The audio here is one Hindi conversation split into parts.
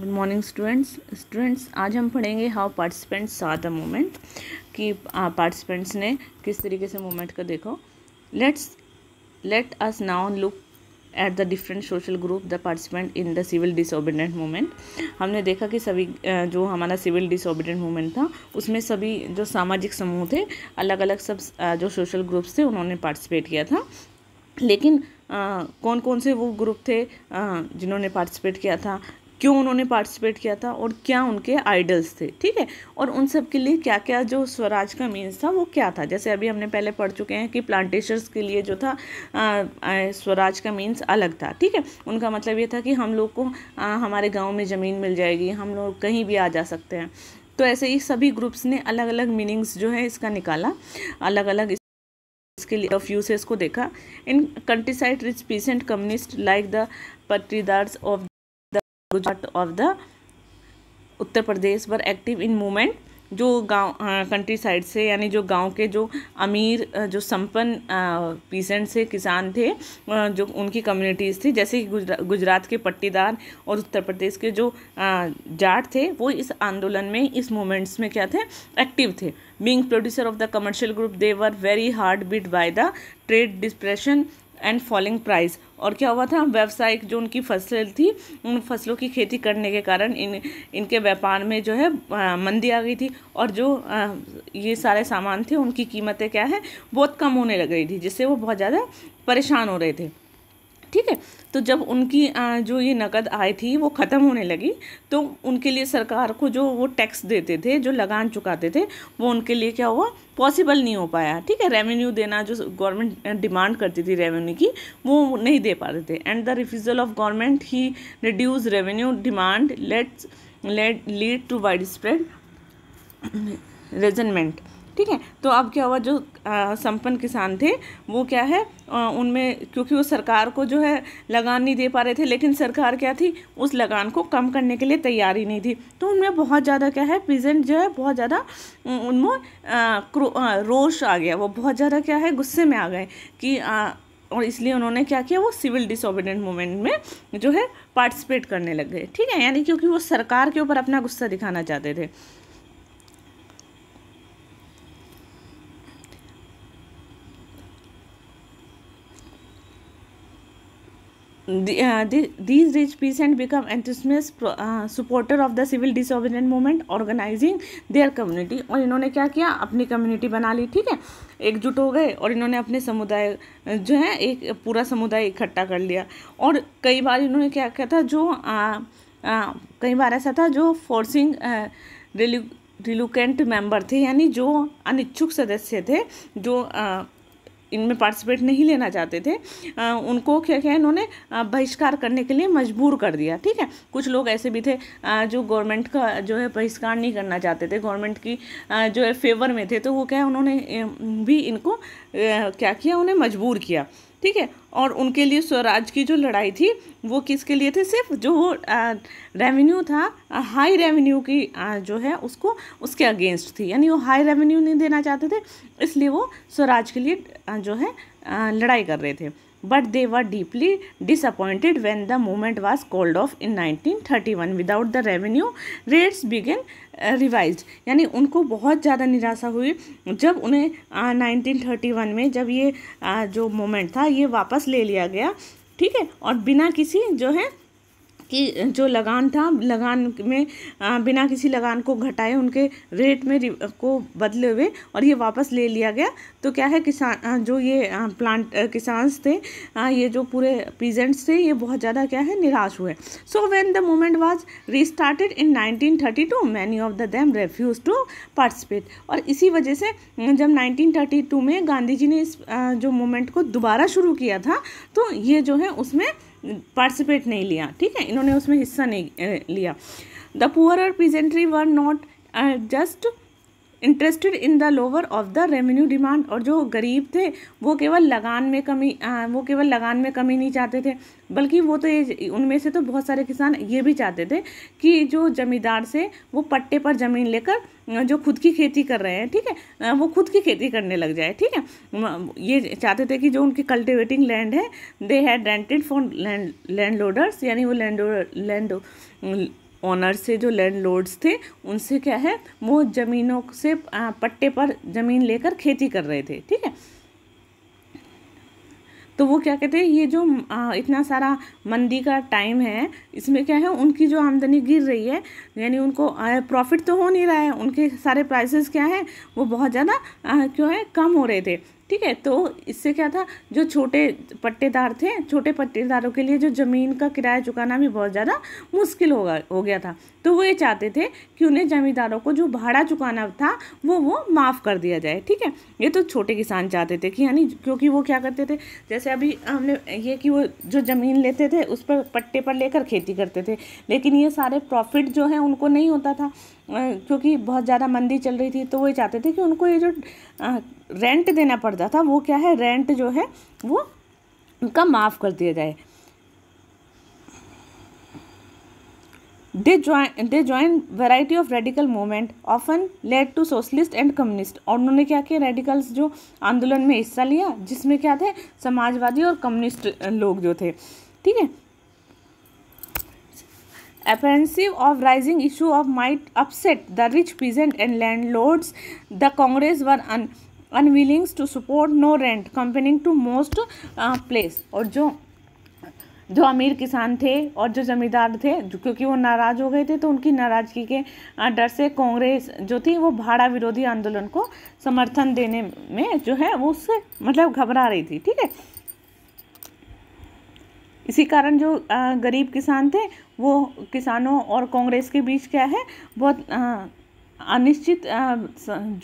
गुड मॉर्निंग स्टूडेंट्स स्टूडेंट्स आज हम पढ़ेंगे how participants are the movement कि पार्टिसिपेंट्स uh, ने किस तरीके से मोमेंट को देखो let's let us now look at the different social group the participant in the civil disobedient movement हमने देखा कि सभी uh, जो हमारा सिविल डिसोबिडेंट मोमेंट था उसमें सभी जो सामाजिक समूह थे अलग अलग सब uh, जो सोशल ग्रुप्स थे उन्होंने पार्टिसिपेट किया था लेकिन आ, कौन कौन से वो ग्रुप थे जिन्होंने पार्टिसिपेट किया था क्यों उन्होंने पार्टिसिपेट किया था और क्या उनके आइडल्स थे ठीक है और उन सब के लिए क्या क्या जो स्वराज का मीन्स था वो क्या था जैसे अभी हमने पहले पढ़ चुके हैं कि प्लांटेशर्स के लिए जो था आ, आ, स्वराज का मीन्स अलग था ठीक है उनका मतलब ये था कि हम लोग को आ, हमारे गाँव में ज़मीन मिल जाएगी हम लोग कहीं भी आ जा सकते हैं तो ऐसे ही सभी ग्रुप्स ने अलग अलग मीनिंग्स जो है इसका निकाला अलग अलग इसके लिए ऑफ यूसेस को देखा in countryside rich peasant communities like the Patidars of Gujarat of the Uttar Pradesh were active in movement जो गांव कंट्री साइड से यानी जो गांव के जो अमीर जो संपन्न पीसेंट से किसान थे जो उनकी कम्युनिटीज़ थी जैसे कि गुजरा, गुजरात के पट्टीदार और उत्तर प्रदेश के जो जाट थे वो इस आंदोलन में इस मूवमेंट्स में क्या थे एक्टिव थे being producer of the commercial group they were very hard beat by the trade depression and falling price और क्या हुआ था व्यावसायिक जो उनकी फसल थी उन फसलों की खेती करने के कारण इन इनके व्यापार में जो है मंदी आ गई थी और जो ये सारे सामान थे उनकी कीमतें क्या है बहुत कम होने लग रही थी जिससे वो बहुत ज़्यादा परेशान हो रहे थे ठीक है तो जब उनकी जो ये नकद आय थी वो ख़त्म होने लगी तो उनके लिए सरकार को जो वो टैक्स देते थे जो लगान चुकाते थे वो उनके लिए क्या हुआ पॉसिबल नहीं हो पाया ठीक है रेवेन्यू देना जो गवर्नमेंट डिमांड करती थी रेवेन्यू की वो नहीं दे पाते थे and the refusal of government ही reduce revenue demand let's let lead to widespread resentment ठीक है तो अब क्या हुआ जो संपन्न किसान थे वो क्या है उनमें क्योंकि वो सरकार को जो है लगान नहीं दे पा रहे थे लेकिन सरकार क्या थी उस लगान को कम करने के लिए तैयार ही नहीं थी तो उनमें बहुत ज़्यादा क्या है पीजेंट जो है बहुत ज़्यादा उनमें रोश आ गया वो बहुत ज़्यादा क्या है गुस्से में आ गए कि आ, और इसलिए उन्होंने क्या किया वो सिविल डिसोबिडेंट मूवमेंट में जो है पार्टिसिपेट करने लग गए ठीक है यानी क्योंकि वो सरकार के ऊपर अपना गुस्सा दिखाना चाहते थे rich peas and become enthusiastic supporter of the civil disobedience movement organizing their community और इन्होंने क्या किया अपनी कम्युनिटी बना ली ठीक है एकजुट हो गए और इन्होंने अपने समुदाय जो है एक पूरा समुदाय इकट्ठा कर लिया और कई बार इन्होंने क्या किया था जो आ, आ, कई बार ऐसा था जो फोर्सिंग रिलुकेंट मेंबर थे यानी जो अनिच्छुक सदस्य थे जो आ, इनमें पार्टिसिपेट नहीं लेना चाहते थे आ, उनको क्या क्या इन्होंने बहिष्कार करने के लिए मजबूर कर दिया ठीक है कुछ लोग ऐसे भी थे आ, जो गवर्नमेंट का जो है बहिष्कार नहीं करना चाहते थे गवर्नमेंट की आ, जो है फेवर में थे तो वो क्या है उन्होंने भी इनको क्या किया उन्हें मजबूर किया ठीक है और उनके लिए स्वराज की जो लड़ाई थी वो किसके लिए थी सिर्फ जो रेवेन्यू था हाई रेवेन्यू की आ, जो है उसको उसके अगेंस्ट थी यानी वो हाई रेवेन्यू नहीं देना चाहते थे इसलिए वो स्वराज के लिए आ, जो है आ, लड़ाई कर रहे थे but they were deeply disappointed when the movement was called off in 1931 without the revenue rates began revise यानी उनको बहुत ज़्यादा निराशा हुई जब उन्हें आ, 1931 में जब ये आ, जो मोमेंट था ये वापस ले लिया गया ठीक है और बिना किसी जो है कि जो लगान था लगान में बिना किसी लगान को घटाए उनके रेट में को बदले हुए और ये वापस ले लिया गया तो क्या है किसान जो ये प्लांट किसान्स थे ये जो पूरे पीजेंट्स थे ये बहुत ज़्यादा क्या है निराश हुए so when the movement was restarted in 1932 many of the them refuse to participate और इसी वजह से जब टू में गांधी जी ने इस जो मोमेंट को दोबारा शुरू किया था तो ये जो है उसमें पार्टिसिपेट नहीं लिया ठीक है इन्होंने उसमें हिस्सा नहीं लिया the poor peasantry were not just interested in the lower of the revenue demand और जो गरीब थे वो केवल लगान में कमी आ, वो केवल लगान में कमी नहीं चाहते थे बल्कि वो तो उनमें से तो बहुत सारे किसान ये भी चाहते थे कि जो जमींदार से वो पट्टे पर ज़मीन लेकर जो खुद की खेती कर रहे हैं ठीक है वो खुद की खेती करने लग जाए ठीक है ये चाहते थे कि जो उनकी कल्टिवेटिंग लैंड है they had rented for land landlords यानी वो लैंड लैंड ऑनर से जो लैंडलॉर्ड्स थे उनसे क्या है वो ज़मीनों से पट्टे पर ज़मीन लेकर खेती कर रहे थे ठीक है तो वो क्या कहते हैं ये जो आ, इतना सारा मंदी का टाइम है इसमें क्या है उनकी जो आमदनी गिर रही है यानी उनको प्रॉफिट तो हो नहीं रहा है उनके सारे प्राइसेस क्या है वो बहुत ज़्यादा क्यों है कम हो रहे थे ठीक है तो इससे क्या था जो छोटे पट्टेदार थे छोटे पट्टेदारों के लिए जो ज़मीन का किराया चुकाना भी बहुत ज़्यादा मुश्किल होगा हो गया था तो वो ये चाहते थे कि उन्हें ज़मींदारों को जो भाड़ा चुकाना था वो वो माफ़ कर दिया जाए ठीक है ये तो छोटे किसान चाहते थे कि यानी क्योंकि वो क्या करते थे जैसे अभी हमने ये कि वो जो ज़मीन लेते थे उस पर पट्टे पर लेकर खेती करते थे लेकिन ये सारे प्रॉफिट जो है उनको नहीं होता था क्योंकि बहुत ज़्यादा मंदी चल रही थी तो वो ये चाहते थे कि उनको ये जो रेंट देना पड़ता था वो क्या है रेंट जो है वो उनका माफ़ कर दिया जाए they join variety of radical of often led to socialist and communist और उन्होंने क्या किया रेडिकल्स जो आंदोलन में हिस्सा लिया जिसमें क्या थे समाजवादी और कम्युनिस्ट लोग जो थे ठीक है apprehensive of rising issue of might upset the rich peasant and landlords the congress were un unwilling to support no rent comparing to most uh, place और jo जो अमीर किसान थे और जो ज़मींदार थे जो क्योंकि वो नाराज़ हो गए थे तो उनकी नाराज़गी के डर से कांग्रेस जो थी वो भाड़ा विरोधी आंदोलन को समर्थन देने में जो है वो उससे मतलब घबरा रही थी ठीक है इसी कारण जो गरीब किसान थे वो किसानों और कांग्रेस के बीच क्या है बहुत अनिश्चित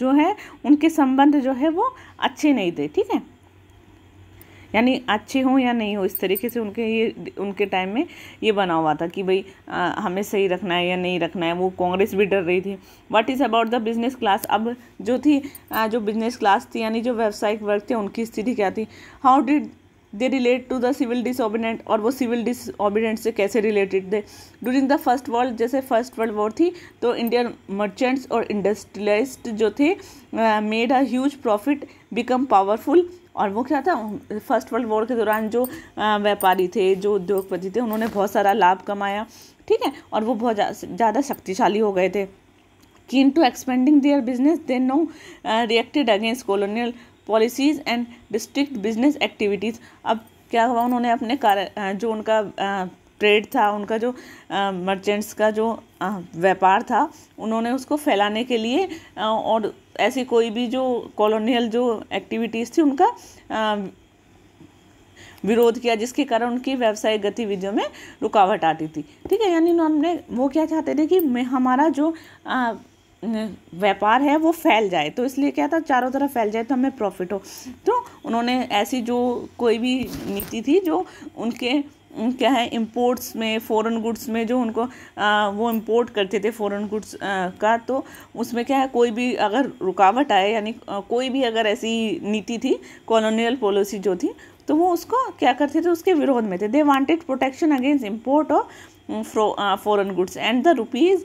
जो है उनके संबंध जो है वो अच्छे नहीं थे ठीक है यानी अच्छे हों या नहीं हो इस तरीके से उनके ये उनके टाइम में ये बना हुआ था कि भाई हमें सही रखना है या नहीं रखना है वो कांग्रेस भी डर रही थी what is about the business class अब जो थी आ, जो बिजनेस क्लास थी यानी जो व्यावसायिक वर्ग थे उनकी स्थिति क्या थी how did they relate to the civil disobedient और वो सिविल डिसऑबिडेंट से कैसे रिलेटेड थे ड्यूरिंग द फर्स्ट वर्ल्ड जैसे फर्स्ट वर्ल्ड वॉर थी तो इंडियन मर्चेंट्स और इंडस्ट्रियलाइज्ड जो थे made a huge profit become powerful और वो क्या था फर्स्ट वर्ल्ड वॉर के दौरान जो व्यापारी थे जो उद्योगपति थे उन्होंने बहुत सारा लाभ कमाया ठीक है और वो बहुत ज़्यादा शक्तिशाली हो गए थे keen to expanding their business they no reacted against colonial policies and district business activities अब क्या हुआ उन्होंने अपने कार्य जो उनका ट्रेड था उनका जो मर्चेंट्स का जो व्यापार था उन्होंने उसको फैलाने के लिए आ, और ऐसी कोई भी जो कॉलोनियल जो एक्टिविटीज़ थी उनका आ, विरोध किया जिसके कारण उनकी व्यावसायिक गतिविधियों में रुकावट आती थी ठीक है यानी उन्होंने वो क्या चाहते थे कि मैं हमारा जो व्यापार है वो फैल जाए तो इसलिए क्या था चारों तरफ फैल जाए तो हमें प्रॉफिट हो तो उन्होंने ऐसी जो कोई भी नीति थी जो उनके क्या है इम्पोर्ट्स में फ़ॉरेन गुड्स में जो उनको आ, वो इम्पोर्ट करते थे फ़ॉरेन गुड्स का तो उसमें क्या है कोई भी अगर रुकावट आए यानी कोई भी अगर ऐसी नीति थी कॉलोनियल पॉलिसी जो थी तो वो उसको क्या करते थे उसके विरोध में थे they wanted protection against import of foreign goods and the rupees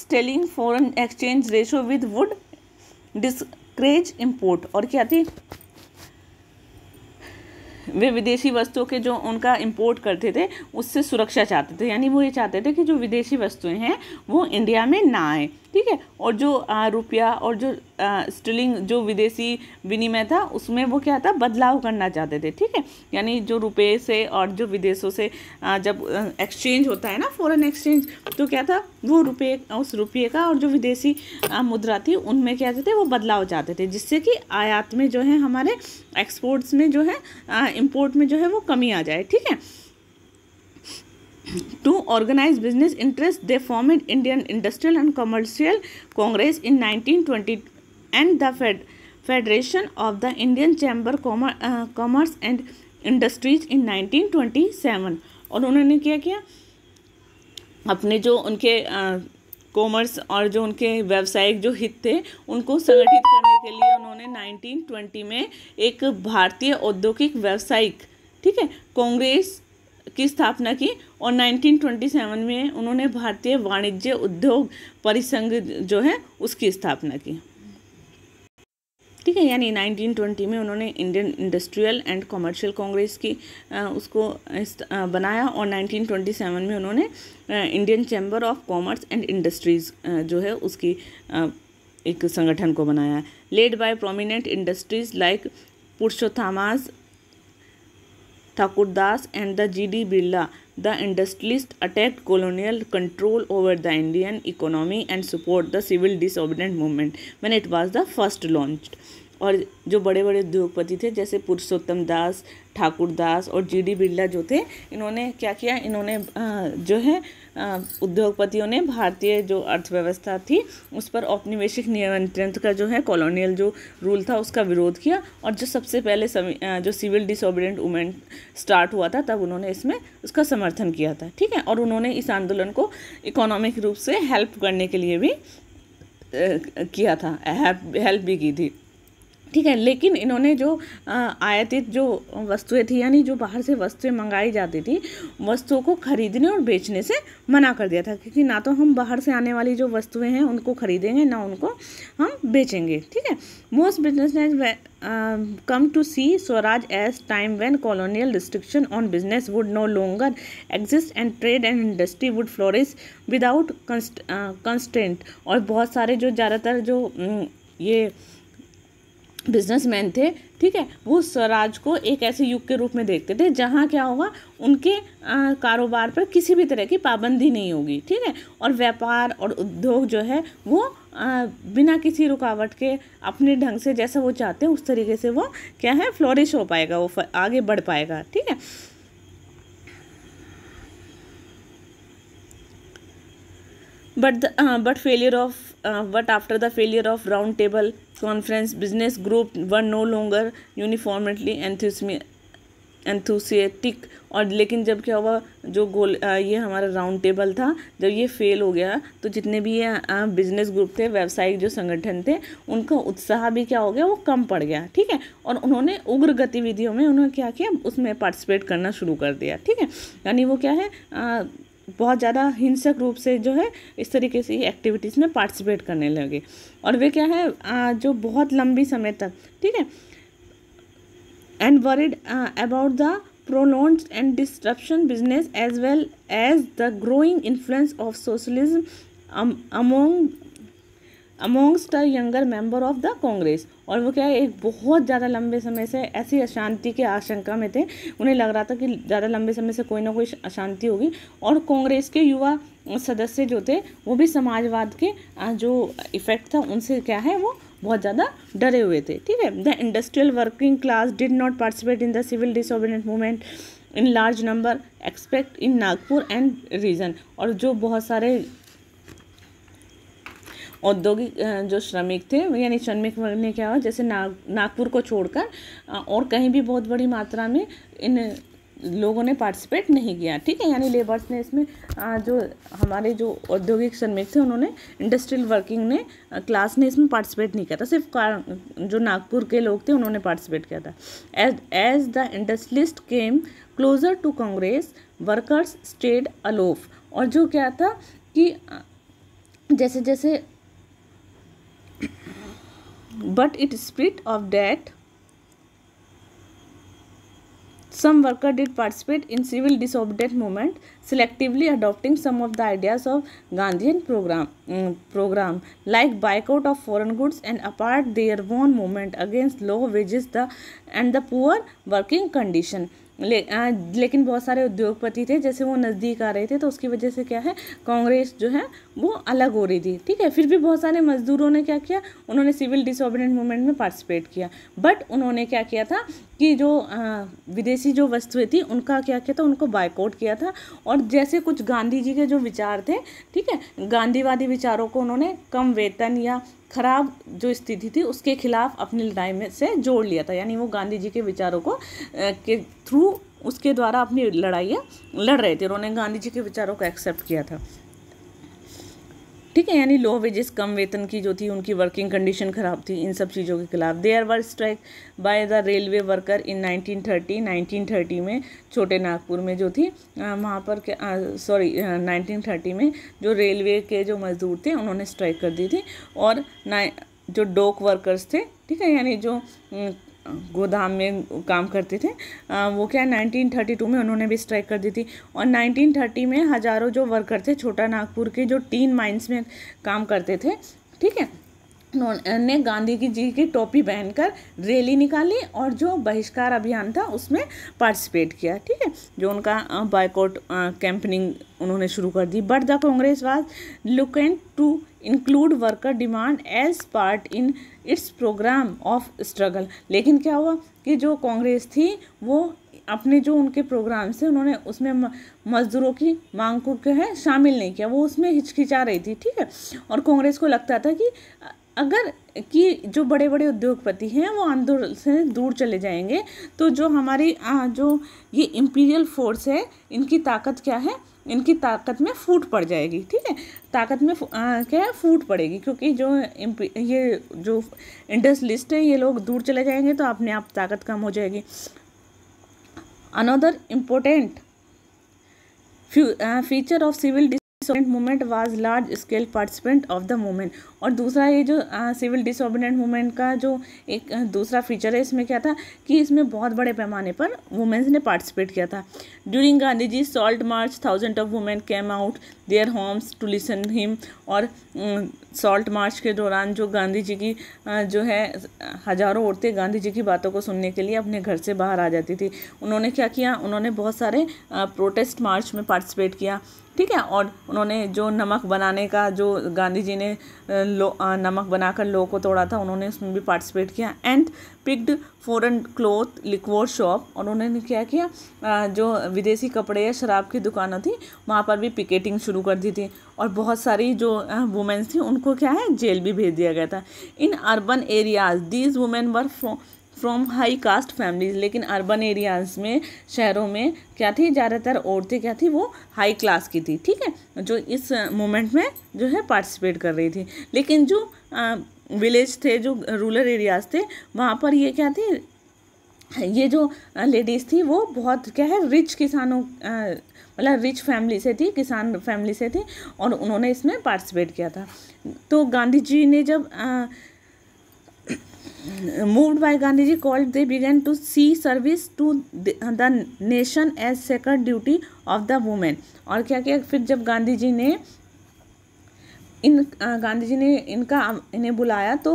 sterling foreign exchange ratio with would discourage import और क्या थी वे विदेशी वस्तुओं के जो उनका इम्पोर्ट करते थे उससे सुरक्षा चाहते थे यानी वो ये चाहते थे कि जो विदेशी वस्तुएं हैं वो इंडिया में ना आए ठीक है और जो रुपया और जो स्टिलिंग जो विदेशी विनिमय था उसमें वो क्या था बदलाव करना चाहते थे ठीक है यानी जो रुपये से और जो विदेशों से आ, जब एक्सचेंज होता है ना फॉरेन एक्सचेंज तो क्या था वो रुपये उस रुपये का और जो विदेशी आ, मुद्रा थी उनमें क्या चाहते थे वो बदलाव चाहते थे जिससे कि आयात में जो है हमारे एक्सपोर्ट्स में जो है इम्पोर्ट में जो है वो कमी आ जाए ठीक है to organise business interest they form in Indian industrial and commercial Congress in 1920 and the fed federation of the Indian chamber commerce and industries in 1927 और उन्होंने क्या किया अपने जो उनके कॉमर्स और जो उनके व्यवसायिक जो हित थे उनको संगठित करने के लिए उन्होंने 1920 में एक भारतीय औद्योगिक व्यवसायिक ठीक है कांग्रेस की स्थापना की और 1927 में उन्होंने भारतीय वाणिज्य उद्योग परिसंघ जो है उसकी स्थापना की ठीक है यानी 1920 में उन्होंने Indian industrial and commercial Congress की आ, उसको आ, बनाया और 1927 में उन्होंने Indian chamber of commerce and industries जो है उसकी आ, एक संगठन को बनाया led by prominent industries like Purushottamdas Thakur Das and the G.D. Birla, the industrialists attacked colonial control over the Indian economy and support the civil disobedient movement when it was the first launched. और जो बड़े बड़े उद्योगपति थे जैसे पुरुषोत्तम दास ठाकुर दास और जी डी बिरला जो थे इन्होंने क्या किया इन्होंने जो है उद्योगपतियों ने भारतीय जो अर्थव्यवस्था थी उस पर औपनिवेशिक नियंत्रण का जो है कॉलोनियल जो रूल था उसका विरोध किया और जो सबसे पहले जो सिविल डिसोबिडेंट वूमेन स्टार्ट हुआ था तब उन्होंने इसमें उसका समर्थन किया था ठीक है और उन्होंने इस आंदोलन को इकोनॉमिक रूप से हेल्प करने के लिए भी किया था हेल्प भी की थी ठीक है लेकिन इन्होंने जो आयातित जो वस्तुएं थी यानी जो बाहर से वस्तुएं मंगाई जाती थी वस्तुओं को खरीदने और बेचने से मना कर दिया था क्योंकि ना तो हम बाहर से आने वाली जो वस्तुएं हैं उनको खरीदेंगे ना उनको हम बेचेंगे ठीक है most business come to see swaraj as time when colonial restriction on business would no longer exist and trade and industry would flourish without constant और बहुत सारे जो ज़्यादातर जो ये बिजनेसमैन थे ठीक है वो स्वराज को एक ऐसे युग के रूप में देखते थे जहाँ क्या होगा उनके आ, कारोबार पर किसी भी तरह की पाबंदी नहीं होगी ठीक है और व्यापार और उद्योग जो है वो आ, बिना किसी रुकावट के अपने ढंग से जैसा वो चाहते हैं उस तरीके से वो क्या है फ्लोरिश हो पाएगा वो आगे बढ़ पाएगा ठीक है but the, failure of but after the failure of round table conference business group one no group were no और लेकिन जब क्या हुआ जो गोल आ, uh, ये हमारा राउंड टेबल था जब ये फेल हो गया तो जितने भी ये बिजनेस ग्रुप थे व्यावसायिक जो संगठन थे उनका उत्साह भी क्या हो गया वो कम पड़ गया ठीक है और उन्होंने उग्र गतिविधियों में उन्होंने क्या किया उसमें पार्टिसिपेट करना शुरू कर दिया ठीक है यानी वो क्या है आ, uh, बहुत ज़्यादा हिंसक रूप से जो है इस तरीके से एक्टिविटीज़ में पार्टिसिपेट करने लगे और वे क्या है जो बहुत लंबी समय तक ठीक है and worried about the pronounce and disruption business as well as the growing influence of socialism among amongst the younger member of the Congress और वो क्या है एक बहुत ज़्यादा लंबे समय से ऐसी अशांति के आशंका में थे उन्हें लग रहा था कि ज़्यादा लंबे समय से कोई ना कोई अशांति होगी और कांग्रेस के युवा सदस्य जो थे वो भी समाजवाद के जो इफ़ेक्ट था उनसे क्या है वो बहुत ज़्यादा डरे हुए थे ठीक है the industrial working class did not participate in the civil disobedient movement in large number expect in Nagpur and region और जो बहुत सारे औद्योगिक जो श्रमिक थे यानी श्रमिक वर्ग ने क्या हुआ जैसे नाग नागपुर को छोड़कर और कहीं भी बहुत बड़ी मात्रा में इन लोगों ने पार्टिसिपेट नहीं किया ठीक है यानी लेबर्स ने इसमें जो हमारे जो औद्योगिक श्रमिक थे उन्होंने इंडस्ट्रियल वर्किंग ने क्लास ने इसमें पार्टिसिपेट नहीं किया था सिर्फ जो नागपुर के लोग थे उन्होंने पार्टिसिपेट किया था as as the industrialist came closer to Congress workers stayed aloof और जो क्या था कि जैसे जैसे but it split of that some worker did participate in civil disobedience movement, selectively adopting some of the ideas of Gandhian program, um, program like boycott of foreign goods and apart their own movement against low wages the, and the poor working condition. ले, आ, लेकिन बहुत सारे उद्योगपति थे जैसे वो नज़दीक आ रहे थे तो उसकी वजह से क्या है कांग्रेस जो है वो अलग हो रही थी ठीक है फिर भी बहुत सारे मजदूरों ने क्या किया उन्होंने सिविल डिसऑबिडेंट मूवमेंट में पार्टिसिपेट किया बट उन्होंने क्या किया था कि जो आ, विदेशी जो वस्तुएं थी उनका क्या किया था उनको बायकॉट किया था और जैसे कुछ गांधी जी के जो विचार थे ठीक है गांधीवादी विचारों को उन्होंने कम वेतन या खराब जो स्थिति थी उसके खिलाफ अपनी लड़ाई में से जोड़ लिया था यानी वो गांधी जी के विचारों को के थ्रू उसके द्वारा अपनी लड़ाइयाँ लड़ रहे थे उन्होंने गांधी जी के विचारों को एक्सेप्ट किया था ठीक है यानी लो वेजेस कम वेतन की जो थी उनकी वर्किंग कंडीशन ख़राब थी इन सब चीज़ों के खिलाफ they are were strike by the railway worker in 1930 1930 में छोटे नागपुर में जो थी वहाँ पर सॉरी 1930 में जो रेलवे के जो मज़दूर थे उन्होंने स्ट्राइक कर दी थी और जो डोक वर्कर्स थे ठीक है यानी जो गोदाम में काम करते थे आ, वो क्या 1932 में उन्होंने भी स्ट्राइक कर दी थी और 1930 में हज़ारों जो वर्कर थे छोटा नागपुर के जो टीन माइंस में काम करते थे ठीक है उन्होंने गांधी की जी की टोपी पहनकर रैली निकाली और जो बहिष्कार अभियान था उसमें पार्टिसिपेट किया ठीक है जो उनका बायकॉट कैंपनिंग उन्होंने शुरू कर दी but the Congress was reluctant to include worker demand as part in its programme of struggle लेकिन क्या हुआ कि जो कांग्रेस थी वो अपने जो उनके प्रोग्राम थे उन्होंने उसमें मजदूरों की मांग को क्या है शामिल नहीं किया वो उसमें हिचकिचा रही थी ठीक है और कांग्रेस को लगता था कि अगर कि जो बड़े बड़े उद्योगपति हैं वो आंदोलन से दूर चले जाएंगे तो जो हमारी आ, जो ये इम्पीरियल फोर्स है इनकी ताकत क्या है इनकी ताकत में फूट पड़ जाएगी ठीक है ताकत में आ, क्या है फूट पड़ेगी क्योंकि जो ये जो लिस्ट है ये लोग दूर चले जाएंगे तो अपने आप ताकत कम हो जाएगी another important few feature of civil disobedient movement was large scale participant of the movement और दूसरा ये जो सिविल डिसऑबिडेंट मूवमेंट का जो एक दूसरा फीचर है इसमें क्या था कि इसमें बहुत बड़े पैमाने पर वुमेंस ने पार्टिसिपेट किया था during Gandhi ji salt march thousand of women came out their homes to listen him और सॉल्ट मार्च के दौरान जो गांधी जी की जो है हज़ारों औरतें गांधी जी की बातों को सुनने के लिए अपने घर से बाहर आ जाती थी उन्होंने क्या किया उन्होंने बहुत सारे प्रोटेस्ट मार्च में पार्टिसिपेट किया ठीक है और उन्होंने जो नमक बनाने का जो गांधी जी ने लो नमक बनाकर लोगों को तोड़ा था उन्होंने उसमें भी पार्टिसिपेट किया and picked foreign cloth liquor shop और उन्होंने क्या किया जो विदेशी कपड़े या शराब की दुकान थी वहाँ पर भी पिकेटिंग शुरू कर दी थी और बहुत सारी जो वुमेन्स थी उनको क्या है जेल भी भेज दिया गया था in urban areas these women were from high caste families लेकिन अर्बन एरियाज में शहरों में क्या थी ज़्यादातर औरतें क्या थी वो हाई क्लास की थी ठीक है जो इस मोमेंट में जो है पार्टिसिपेट कर रही थी लेकिन जो विलेज थे जो रूरल एरियाज थे वहाँ पर ये क्या थी ये जो लेडीज़ थी वो बहुत क्या है रिच किसानों मतलब रिच फैमिली से थी किसान फैमिली से थी और उन्होंने इसमें पार्टिसिपेट किया था तो गांधी जी ने जब आ, moved by Gandhi ji called they began to see service to the nation as second duty of the women और क्या क्या फिर जब गांधी जी ने इन गांधी जी ने इनका इन्हें बुलाया तो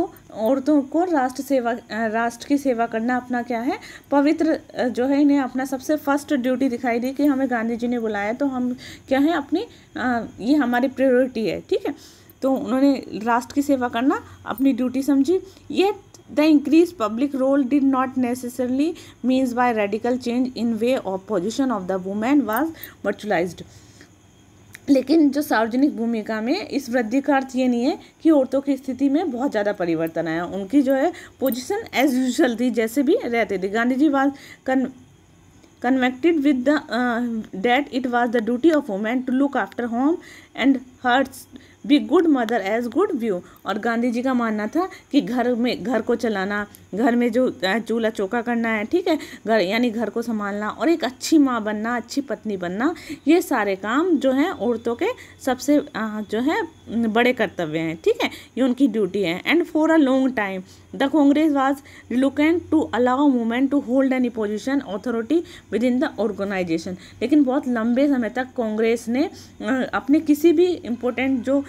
औरतों को राष्ट्र सेवा राष्ट्र की सेवा करना अपना क्या है पवित्र जो है इन्हें अपना सबसे फर्स्ट ड्यूटी दिखाई दी कि हमें गांधी जी ने बुलाया तो हम क्या है अपनी ये हमारी प्रायोरिटी है ठीक है तो उन्होंने राष्ट्र की सेवा करना अपनी ड्यूटी समझी ये the increased public role did not necessarily means by radical change in way of position of the woman was virtualized लेकिन जो सार्वजनिक भूमिका में इस वृद्धि का अर्थ ये नहीं है कि औरतों की स्थिति में बहुत ज़्यादा परिवर्तन आया उनकी जो है पोजिशन एज यूजल थी जैसे भी रहते थे Gandhi ji was con convinced with the that it was the duty of women to look after home and hearts be good mother as good view और गांधी जी का मानना था कि घर में घर को चलाना घर में जो चूल्हा चौका करना है ठीक है घर यानी घर को संभालना और एक अच्छी माँ बनना अच्छी पत्नी बनना ये सारे काम जो हैं औरतों के सबसे जो है बड़े कर्तव्य हैं ठीक है ये उनकी ड्यूटी है and for a long time the Congress was reluctant to allow women to hold any position authority within the organisation लेकिन बहुत लंबे समय तक कांग्रेस ने अपने किसी किसी भी इम्पोर्टेंट जो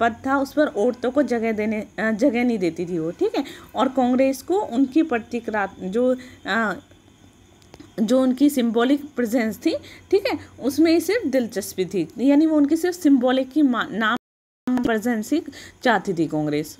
पद था उस पर औरतों को जगह देने जगह नहीं देती थी वो ठीक है और कांग्रेस को उनकी प्रतिक्रा जो आ, जो उनकी सिंबॉलिक प्रेजेंस थी ठीक है उसमें ही सिर्फ दिलचस्पी थी यानी वो उनकी सिर्फ सिंबॉलिक की नाम ही चाहती थी कांग्रेस